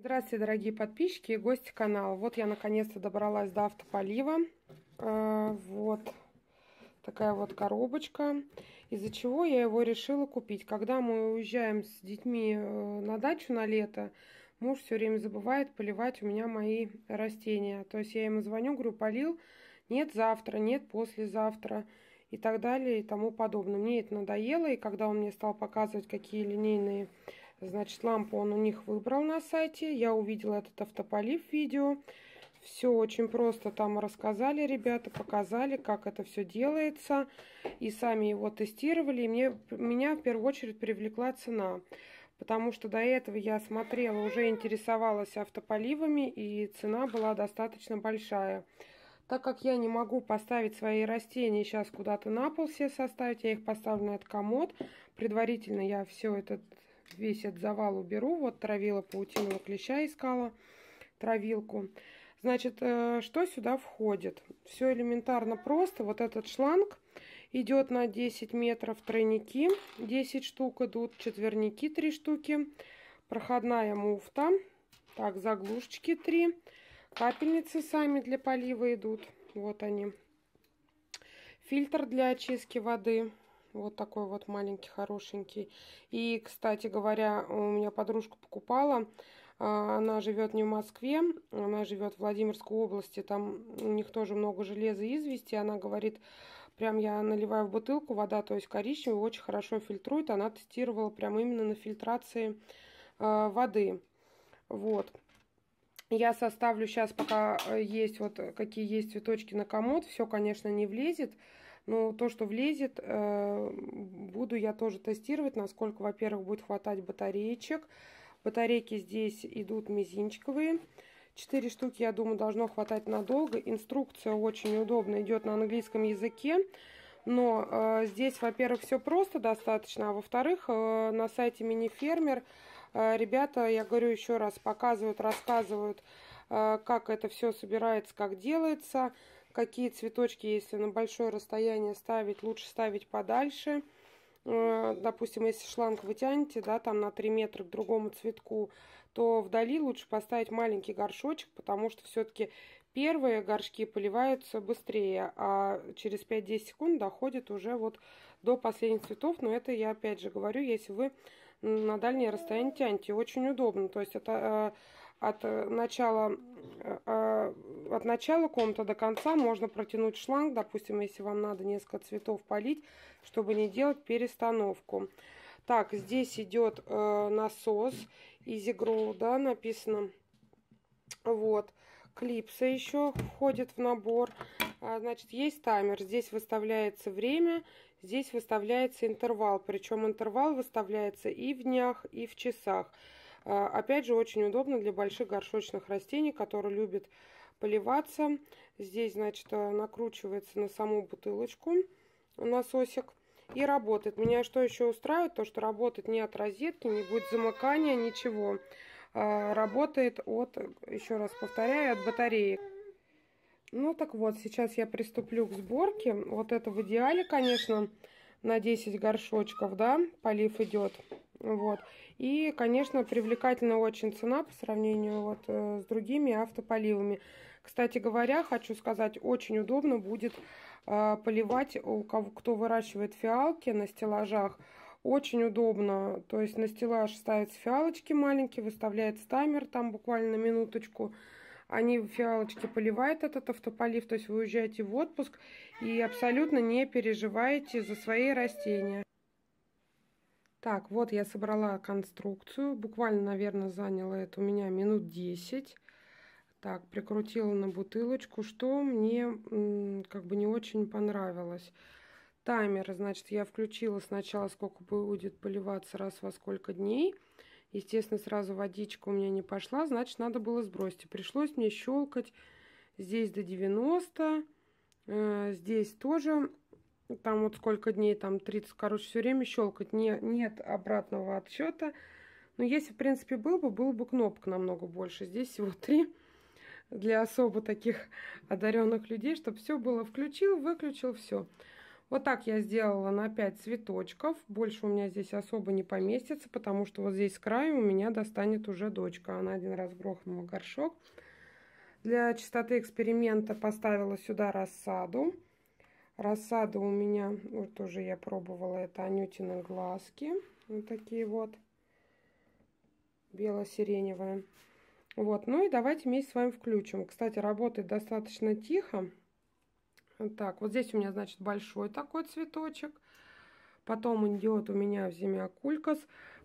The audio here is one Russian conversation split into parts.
Здравствуйте, дорогие подписчики и гости канала. Вот я наконец-то добралась до автополива. А, вот такая вот коробочка. Из-за чего я его решила купить. Когда мы уезжаем с детьми э, на дачу на лето, муж все время забывает поливать у меня мои растения. То есть я ему звоню, говорю, полил, нет завтра, нет послезавтра и так далее и тому подобное. Мне это надоело, и когда он мне стал показывать, какие линейные Значит, лампу он у них выбрал на сайте. Я увидела этот автополив видео. Все очень просто там рассказали ребята, показали, как это все делается. И сами его тестировали. И мне, меня в первую очередь привлекла цена. Потому что до этого я смотрела, уже интересовалась автополивами, и цена была достаточно большая. Так как я не могу поставить свои растения сейчас куда-то на пол все составить, я их поставлю на этот комод. Предварительно я все этот весь этот завал уберу. Вот травила паутинного клеща, искала травилку. Значит, э, что сюда входит? Все элементарно просто. Вот этот шланг идет на 10 метров, тройники 10 штук идут, четверники 3 штуки, проходная муфта, так, заглушечки 3, капельницы сами для полива идут, вот они. Фильтр для очистки воды вот такой вот маленький, хорошенький. И, кстати говоря, у меня подружка покупала. А, она живет не в Москве, она живет в Владимирской области. Там у них тоже много железа и извести. Она говорит, прям я наливаю в бутылку, вода, то есть коричневую очень хорошо фильтрует. Она тестировала прям именно на фильтрации а, воды. Вот. Я составлю сейчас, пока э, есть вот какие есть цветочки на комод. Все, конечно, не влезет. Но то, что влезет, э, буду я тоже тестировать, насколько, во-первых, будет хватать батареечек. Батарейки здесь идут мизинчиковые. Четыре штуки, я думаю, должно хватать надолго. Инструкция очень удобно идет на английском языке. Но э, здесь, во-первых, все просто достаточно, а во-вторых, э, на сайте Мини-фермер э, ребята, я говорю еще раз, показывают, рассказывают, э, как это все собирается, как делается какие цветочки, если на большое расстояние ставить, лучше ставить подальше. Э, допустим, если шланг вы да, там на 3 метра к другому цветку, то вдали лучше поставить маленький горшочек, потому что все-таки первые горшки поливаются быстрее, а через 5-10 секунд доходит уже вот до последних цветов. Но это я опять же говорю, если вы на дальнее расстояние тянете. Очень удобно. То есть это э, от э, начала, э, от начала комната до конца можно протянуть шланг, допустим, если вам надо несколько цветов полить, чтобы не делать перестановку. Так, здесь идет э, насос Easy Grow, да, написано. Вот, клипса еще входит в набор. А, значит, есть таймер, здесь выставляется время, здесь выставляется интервал. Причем интервал выставляется и в днях, и в часах. А, опять же, очень удобно для больших горшочных растений, которые любят поливаться. Здесь, значит, а, накручивается на саму бутылочку насосик и работает. Меня что еще устраивает, то что работает не от розетки, не будет замыкания, ничего. А, работает от, еще раз повторяю, от батареек. Ну так вот, сейчас я приступлю к сборке. Вот это в идеале, конечно, конечно на 10 горшочков, да, полив идет. Вот. И, конечно, привлекательна очень цена по сравнению вот э, с другими автополивами. Кстати говоря, хочу сказать, очень удобно будет э, поливать у кого, кто выращивает фиалки на стеллажах. Очень удобно, то есть на стеллаж ставятся фиалочки маленькие, выставляется таймер там буквально на минуточку, они фиалочки поливают этот автополив, то есть вы уезжаете в отпуск и абсолютно не переживаете за свои растения. Так, вот я собрала конструкцию, буквально, наверное, заняло это у меня минут 10. Так, прикрутила на бутылочку, что мне как бы не очень понравилось. Таймер, значит, я включила сначала, сколько будет поливаться, раз во сколько дней – Естественно, сразу водичка у меня не пошла, значит, надо было сбросить. Пришлось мне щелкать здесь до 90, э, здесь тоже, там вот сколько дней, там 30, короче, все время щелкать. Не, нет обратного отсчета. Но если, в принципе, был бы, было бы кнопок намного больше. Здесь всего три для особо таких одаренных людей, чтобы все было включил, выключил, все. Вот так я сделала на 5 цветочков. Больше у меня здесь особо не поместится, потому что вот здесь с краю у меня достанет уже дочка. Она один раз грохнула горшок. Для чистоты эксперимента поставила сюда рассаду. Рассада у меня, вот тоже я пробовала, это Анютины глазки. Вот такие вот. Бело-сиреневые. Вот, ну и давайте вместе с вами включим. Кстати, работает достаточно тихо. Так, вот здесь у меня, значит, большой такой цветочек. Потом идет у меня зимиакулькас.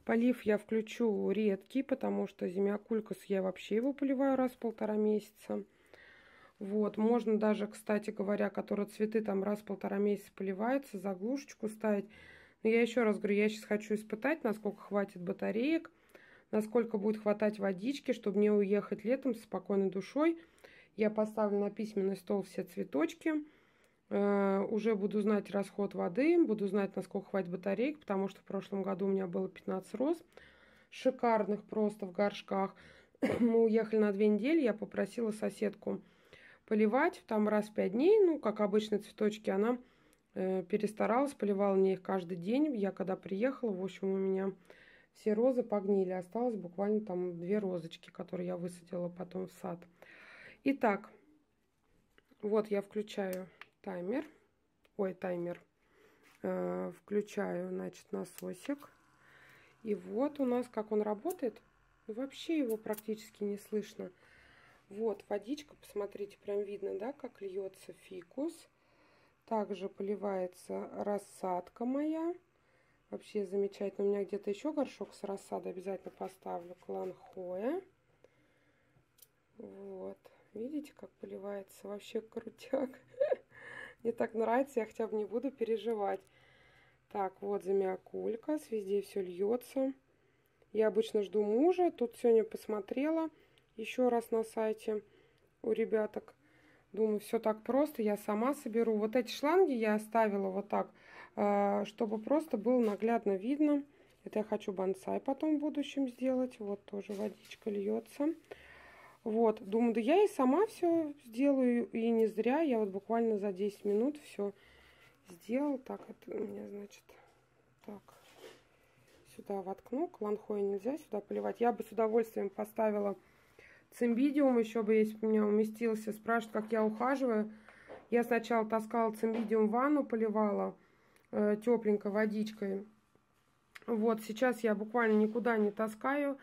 Полив я включу редкий, потому что зимиакулькас я вообще его поливаю раз в полтора месяца. Вот, можно даже, кстати говоря, которые цветы там раз в полтора месяца поливаются, заглушечку ставить. Но я еще раз говорю, я сейчас хочу испытать, насколько хватит батареек, насколько будет хватать водички, чтобы не уехать летом с спокойной душой. Я поставлю на письменный стол все цветочки. Э, уже буду знать расход воды, буду знать, насколько хватит батареек, потому что в прошлом году у меня было 15 роз, шикарных просто в горшках. Мы уехали на две недели, я попросила соседку поливать там раз в пять дней, ну, как обычно, цветочки, она э, перестаралась, поливала мне их каждый день. Я когда приехала, в общем, у меня все розы погнили, осталось буквально там две розочки, которые я высадила потом в сад. Итак, вот я включаю таймер. Ой, таймер. Э, включаю, значит, насосик. И вот у нас, как он работает. Вообще его практически не слышно. Вот, водичка, посмотрите, прям видно, да, как льется фикус. Также поливается рассадка моя. Вообще замечательно. У меня где-то еще горшок с рассадой обязательно поставлю. Кланхоя. Вот. Видите, как поливается? Вообще крутяк. Мне так нравится, я хотя бы не буду переживать. Так, вот замиокулька, везде все льется. Я обычно жду мужа, тут сегодня посмотрела еще раз на сайте у ребяток. Думаю, все так просто, я сама соберу. Вот эти шланги я оставила вот так, э, чтобы просто было наглядно видно. Это я хочу бонсай потом в будущем сделать. Вот тоже водичка льется. Вот, думаю, да я и сама все сделаю, и не зря. Я вот буквально за 10 минут все сделал. Так, это у меня, значит, так, сюда воткну. кланхой нельзя сюда поливать. Я бы с удовольствием поставила цимбидиум, еще бы, если бы у меня уместился. Спрашивают, как я ухаживаю. Я сначала таскала цимбидиум в ванну, поливала э, тепленькой водичкой. Вот, сейчас я буквально никуда не таскаю.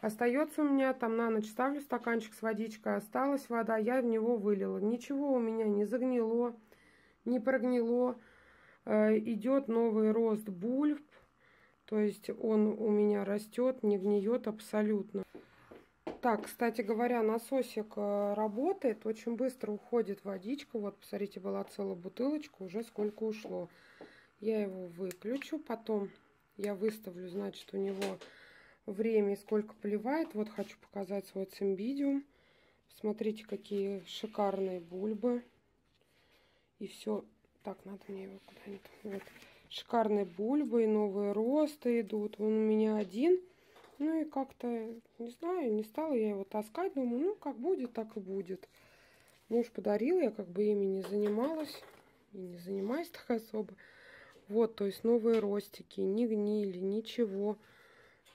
Остается у меня там на ночь ставлю стаканчик с водичкой, осталась вода, я в него вылила. Ничего у меня не загнило, не прогнило. Э, идет новый рост бульб, то есть он у меня растет, не гниет абсолютно. Так, кстати говоря, насосик э, работает, очень быстро уходит водичка. Вот, посмотрите, была целая бутылочка, уже сколько ушло. Я его выключу, потом я выставлю, значит, у него время и сколько поливает. Вот хочу показать свой цимбидиум. Смотрите, какие шикарные бульбы. И все. Так, надо мне его куда-нибудь. Вот. Шикарные бульбы и новые росты идут. Он у меня один. Ну и как-то, не знаю, не стала я его таскать. Думаю, ну как будет, так и будет. Муж подарил, я как бы ими не занималась. И не занимаюсь так особо. Вот, то есть новые ростики, не гнили, ничего. Ничего.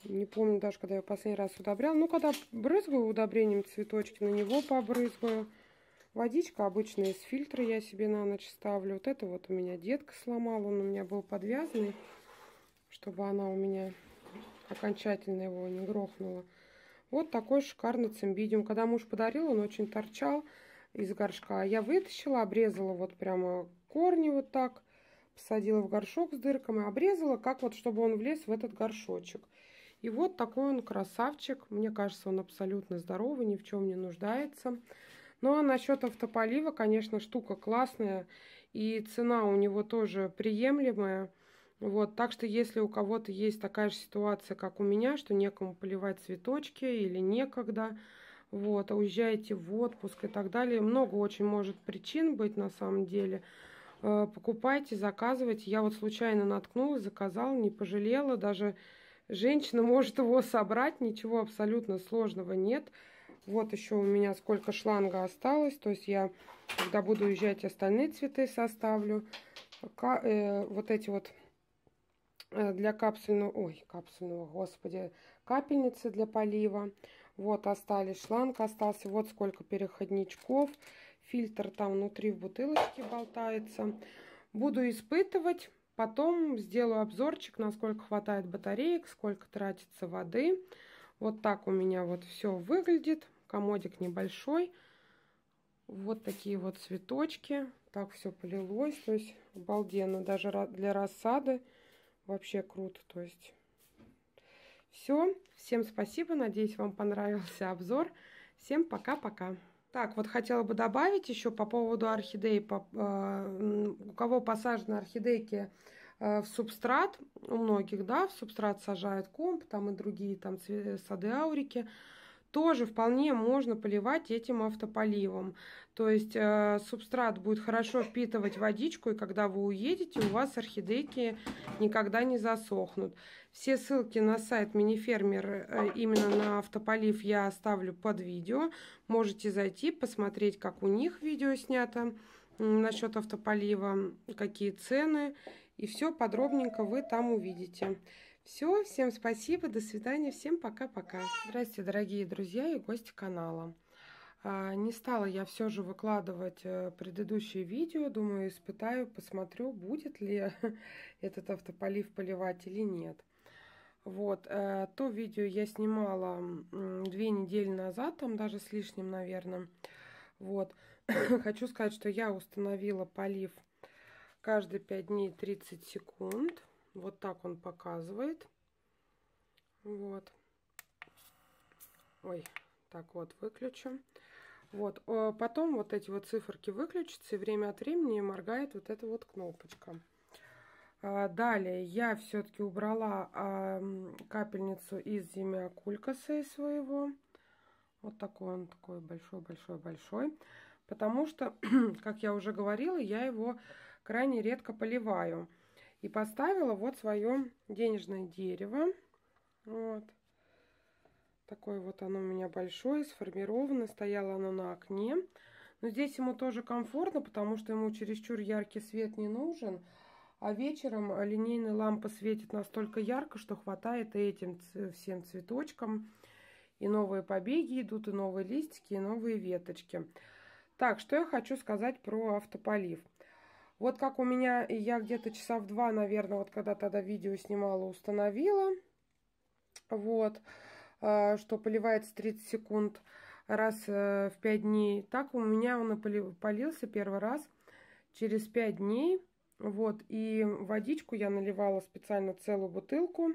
Не помню даже, когда я последний раз удобрял. Ну, когда брызгаю удобрением цветочки, на него побрызгаю. Водичка обычная из фильтра я себе на ночь ставлю. Вот это вот у меня детка сломала. Он у меня был подвязанный, чтобы она у меня окончательно его не грохнула. Вот такой шикарный цимбидиум. Когда муж подарил, он очень торчал из горшка. Я вытащила, обрезала вот прямо корни вот так, посадила в горшок с дырками, обрезала, как вот, чтобы он влез в этот горшочек. И вот такой он красавчик. Мне кажется, он абсолютно здоровый, ни в чем не нуждается. Ну, а насчет автополива, конечно, штука классная. И цена у него тоже приемлемая. Вот, так что если у кого-то есть такая же ситуация, как у меня, что некому поливать цветочки или некогда, вот, а уезжаете в отпуск и так далее, много очень может причин быть на самом деле. Э, покупайте, заказывайте. Я вот случайно наткнулась, заказала, не пожалела, даже Женщина может его собрать, ничего абсолютно сложного нет. Вот еще у меня сколько шланга осталось. То есть я, когда буду уезжать, остальные цветы составлю. Ка э, вот эти вот э, для капсульного, ой, капсульного, господи, капельницы для полива. Вот остались шланг, остался вот сколько переходничков. Фильтр там внутри в бутылочке болтается. Буду испытывать. Потом сделаю обзорчик, насколько хватает батареек, сколько тратится воды. Вот так у меня вот все выглядит. Комодик небольшой. Вот такие вот цветочки. Так все полилось. То есть обалденно. Даже для рассады вообще круто. То есть все. Всем спасибо. Надеюсь, вам понравился обзор. Всем пока-пока. Так, вот хотела бы добавить еще по поводу орхидей. По, э, у кого посажены орхидейки э, в субстрат, у многих, да, в субстрат сажают комп, там и другие там сады аурики. Э, тоже вполне можно поливать этим автополивом. То есть э, субстрат будет хорошо впитывать водичку, и когда вы уедете, у вас орхидейки никогда не засохнут. Все ссылки на сайт Минифермер, э, именно на автополив, я оставлю под видео. Можете зайти, посмотреть, как у них видео снято э, насчет автополива, какие цены. И все подробненько вы там увидите. Все, всем спасибо, до свидания, всем пока-пока. Здравствуйте, дорогие друзья и гости канала. А, не стала я все же выкладывать э, предыдущие видео. Думаю, испытаю, посмотрю, будет ли этот автополив поливать или нет. Вот, э, то видео я снимала две недели назад, там даже с лишним, наверное. Вот, хочу сказать, что я установила полив каждые 5 дней 30 секунд. Вот так он показывает. Вот. Ой, так вот выключу. Вот, э, потом вот эти вот циферки выключатся, и время от времени моргает вот эта вот кнопочка. Э, далее я все-таки убрала капельницу из земиакулькаса своего. Вот такой он, такой большой-большой-большой. Потому что, как я уже говорила, я его крайне редко поливаю. И поставила вот свое денежное дерево. Вот. Такое вот оно у меня большое, сформировано. Стояло оно на окне. Но здесь ему тоже комфортно, потому что ему чересчур яркий свет не нужен. А вечером линейная лампа светит настолько ярко, что хватает и этим всем цветочкам. И новые побеги идут, и новые листики, и новые веточки. Так, что я хочу сказать про автополив. Вот как у меня, я где-то часа в два, наверное, вот когда тогда видео снимала, установила. Вот, э, что поливается 30 секунд раз э, в 5 дней. Так у меня он полился первый раз через 5 дней. Вот, и водичку я наливала специально целую бутылку,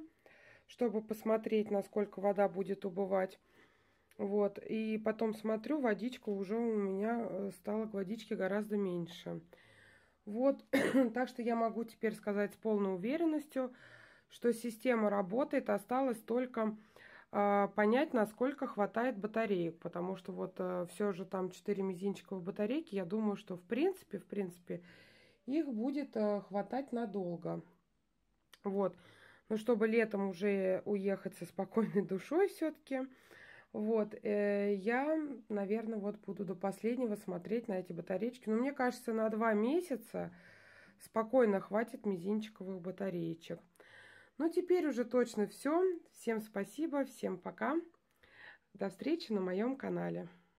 чтобы посмотреть, насколько вода будет убывать. Вот, и потом смотрю, водичка уже у меня э, стала к водичке гораздо меньше. Вот, так что я могу теперь сказать с полной уверенностью, что система работает, осталось только э, понять, насколько хватает батареек, потому что вот э, все же там 4 в батарейке, я думаю, что в принципе, в принципе, их будет э, хватать надолго. Вот, но чтобы летом уже уехать со спокойной душой все-таки, вот, э, я, наверное, вот буду до последнего смотреть на эти батареечки. Но мне кажется, на два месяца спокойно хватит мизинчиковых батареечек. Ну, теперь уже точно все. Всем спасибо, всем пока. До встречи на моем канале.